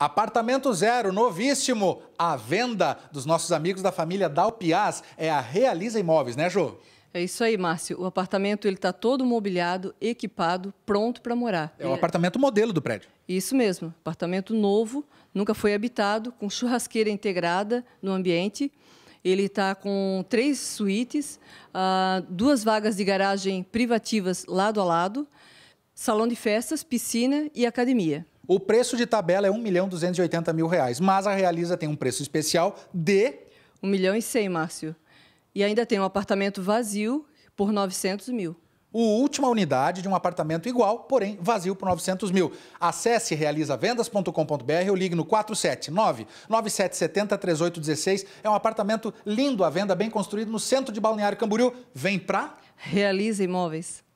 Apartamento Zero, novíssimo, à venda dos nossos amigos da família Dalpiaz, é a Realiza Imóveis, né, Jô? É isso aí, Márcio. O apartamento ele está todo mobiliado, equipado, pronto para morar. É o um apartamento modelo do prédio. Isso mesmo, apartamento novo, nunca foi habitado, com churrasqueira integrada no ambiente. Ele está com três suítes, ah, duas vagas de garagem privativas lado a lado, salão de festas, piscina e academia. O preço de tabela é R$ reais. mas a Realiza tem um preço especial de... 1 milhão e 100, Márcio. E ainda tem um apartamento vazio por 900 mil. O última unidade de um apartamento igual, porém vazio por 900 mil. Acesse realizavendas.com.br ou ligue no 479-9770-3816. É um apartamento lindo à venda, bem construído no centro de Balneário Camboriú. Vem pra... Realiza Imóveis.